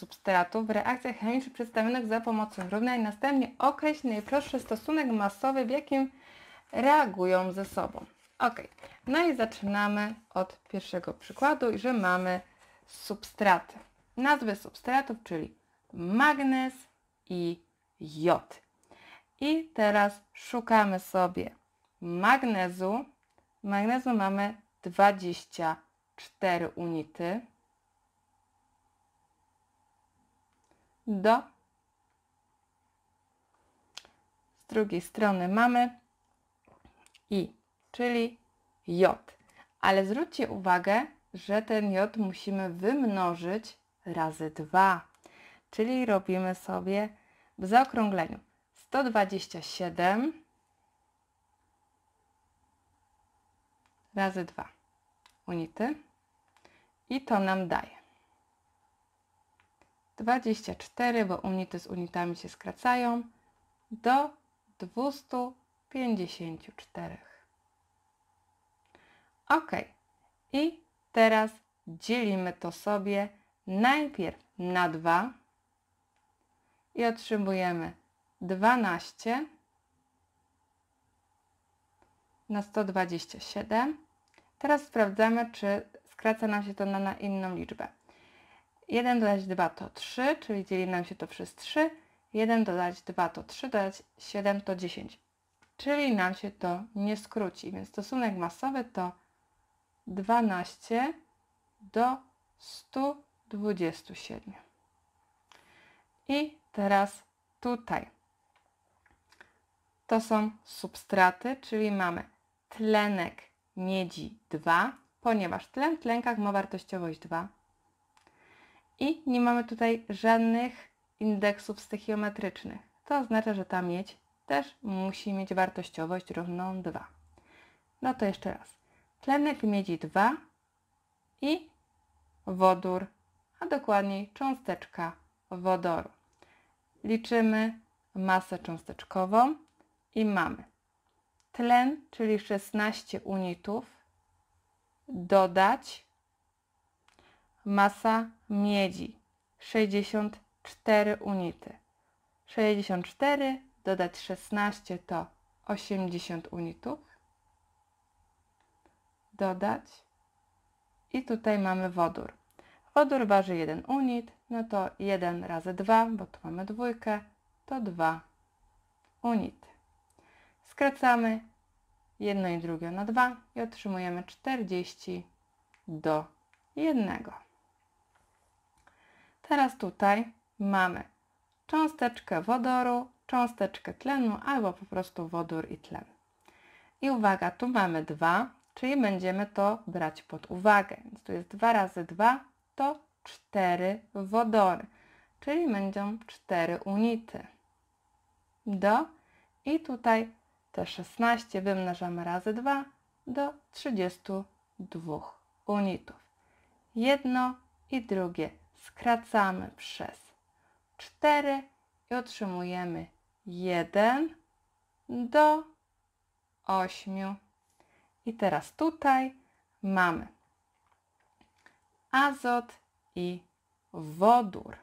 substratów w reakcjach chemicznych przedstawionych za pomocą równań. Następnie określ najprostszy stosunek masowy, w jakim reagują ze sobą. Ok, no i zaczynamy od pierwszego przykładu, że mamy substraty. Nazwy substratów, czyli magnez i jod. I teraz szukamy sobie magnezu. Magnezu mamy 24 unity. do. Z drugiej strony mamy i, czyli j. Ale zwróćcie uwagę, że ten j musimy wymnożyć razy 2. Czyli robimy sobie w zaokrągleniu 127 razy 2 unity i to nam daje 24, bo unity z unitami się skracają, do 254. Ok, i teraz dzielimy to sobie najpierw na 2 i otrzymujemy 12 na 127. Teraz sprawdzamy, czy skraca nam się to na, na inną liczbę. 1 dodać 2 to 3, czyli dzieli nam się to przez 3. 1 dodać 2 to 3, dodać 7 to 10. Czyli nam się to nie skróci, więc stosunek masowy to 12 do 127. I teraz tutaj. To są substraty, czyli mamy tlenek miedzi 2, ponieważ tlen w tlenkach ma wartościowość 2, i nie mamy tutaj żadnych indeksów stoichiometrycznych. To oznacza, że ta miedź też musi mieć wartościowość równą 2. No to jeszcze raz. Tlenek miedzi 2 i wodór, a dokładniej cząsteczka wodoru. Liczymy masę cząsteczkową i mamy tlen, czyli 16 unitów, dodać Masa miedzi 64 unity. 64 dodać 16 to 80 unitów. Dodać. I tutaj mamy wodór. Wodór waży 1 unit, no to 1 razy 2, bo tu mamy dwójkę, to 2 unit. Skracamy jedno i drugie na 2 i otrzymujemy 40 do 1. Teraz tutaj mamy cząsteczkę wodoru, cząsteczkę tlenu albo po prostu wodór i tlen. I uwaga, tu mamy 2, czyli będziemy to brać pod uwagę. Więc tu jest 2 razy 2 to 4 wodory, czyli będą 4 unity. Do i tutaj te 16 wymnażamy razy 2 do 32 unitów. Jedno i drugie skracamy przez 4 i otrzymujemy 1 do 8. I teraz tutaj mamy azot i wodór,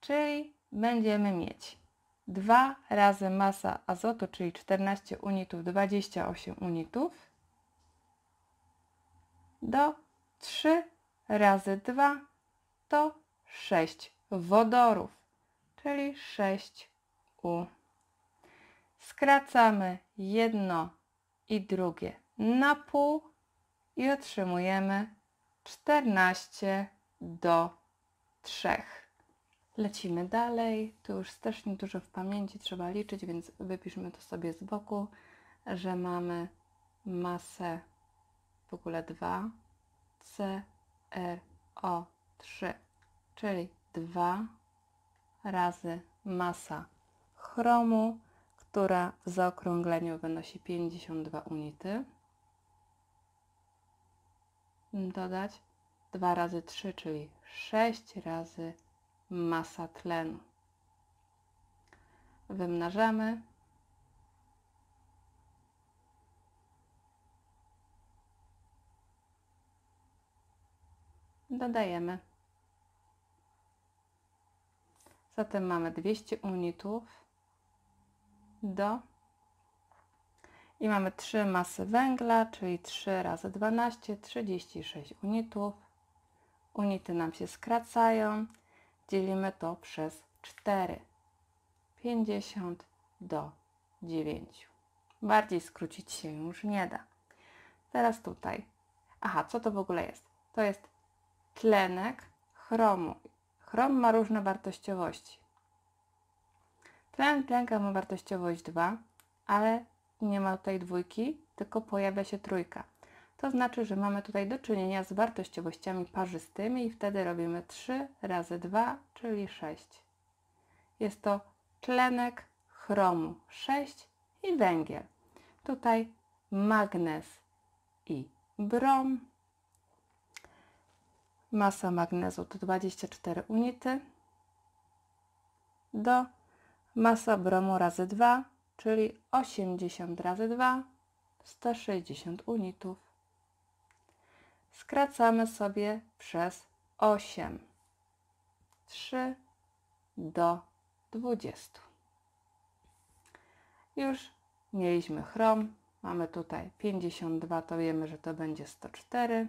czyli będziemy mieć 2 razy masa azotu, czyli 14 unitów, 28 unitów do 3 razy 2, to 6 wodorów, czyli 6U. Skracamy jedno i drugie na pół i otrzymujemy 14 do 3. Lecimy dalej. Tu już też dużo w pamięci trzeba liczyć, więc wypiszmy to sobie z boku, że mamy masę w ogóle 2 C R e, O 3, czyli 2 razy masa chromu, która w zaokrągleniu wynosi 52 unity. Dodać 2 razy 3, czyli 6 razy masa tlenu. Wymnażamy. Dodajemy. Zatem mamy 200 unitów do i mamy 3 masy węgla, czyli 3 razy 12, 36 unitów. Unity nam się skracają, dzielimy to przez 4. 50 do 9. Bardziej skrócić się już nie da. Teraz tutaj. Aha, co to w ogóle jest? To jest tlenek chromu. Chrom ma różne wartościowości. Tlen tlenka ma wartościowość 2, ale nie ma tutaj dwójki, tylko pojawia się trójka. To znaczy, że mamy tutaj do czynienia z wartościowościami parzystymi i wtedy robimy 3 razy 2, czyli 6. Jest to tlenek chromu 6 i węgiel. Tutaj magnez i brom Masa magnezu to 24 unity do masa bromu razy 2, czyli 80 razy 2, 160 unitów. Skracamy sobie przez 8. 3 do 20. Już mieliśmy chrom. Mamy tutaj 52, to wiemy, że to będzie 104.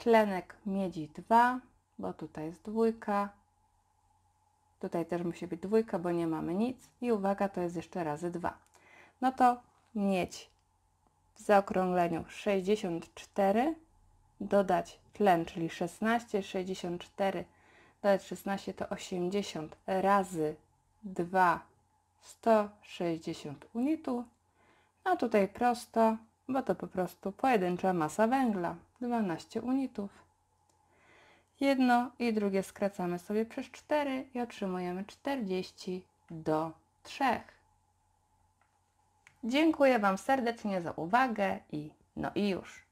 tlenek miedzi 2, bo tutaj jest dwójka. Tutaj też musi być dwójka, bo nie mamy nic. I uwaga, to jest jeszcze razy 2. No to miedź w zaokrągleniu 64, dodać tlen, czyli 16, 64, dodać 16 to 80 razy 2, 160 unitu. No tutaj prosto, bo to po prostu pojedyncza masa węgla, 12 unitów. Jedno i drugie skracamy sobie przez 4 i otrzymujemy 40 do 3. Dziękuję Wam serdecznie za uwagę i no i już.